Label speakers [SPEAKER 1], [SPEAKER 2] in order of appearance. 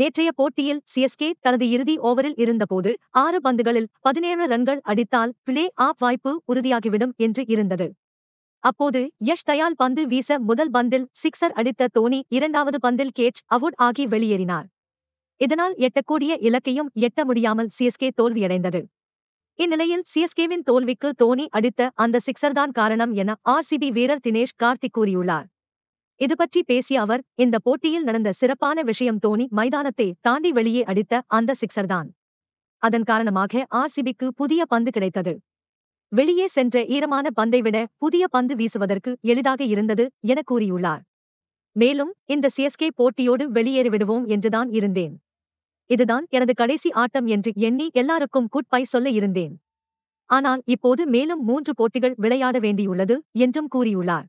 [SPEAKER 1] நேற்றைய போட்டியில் சிஎஸ்கே தனது இறுதி ஓவரில் இருந்தபோது ஆறு பந்துகளில் பதினேழு ரன்கள் அடித்தால் பிளே ஆஃப் வாய்ப்பு உறுதியாகிவிடும் என்று இருந்தது அப்போது யஷ் தயால் பந்து வீச முதல் பந்தில் சிக்சர் அடித்த தோனி இரண்டாவது பந்தில் கேட் அவுட் ஆகி வெளியேறினார் இதனால் எட்டக்கூடிய இலக்கையும் எட்ட முடியாமல் சிஎஸ்கே தோல்வியடைந்தது இந்நிலையில் சிஎஸ்கேவின் தோல்விக்கு தோனி அடித்த அந்த சிக்சர்தான் காரணம் என ஆர்சிபி வீரர் தினேஷ் கார்த்திக் கூறியுள்ளார் இதுபற்றி பேசிய அவர் இந்த போட்டியில் நடந்த சிறப்பான விஷயம் தோனி மைதானத்தை தாண்டி வெளியே அடித்த அந்த சிக்சர் தான் அதன் காரணமாக ஆர்சிபிக்கு புதிய பந்து கிடைத்தது வெளியே சென்ற ஈரமான பந்தை விட புதிய பந்து வீசுவதற்கு எளிதாக இருந்தது என கூறியுள்ளார் மேலும் இந்த சிஎஸ்கே போட்டியோடு வெளியேறிவிடுவோம் என்றுதான் இருந்தேன் இதுதான் எனது கடைசி ஆட்டம் என்று எண்ணி எல்லாருக்கும் குட்பை சொல்ல இருந்தேன் ஆனால் இப்போது மேலும் மூன்று போட்டிகள் விளையாட வேண்டியுள்ளது என்றும் கூறியுள்ளார்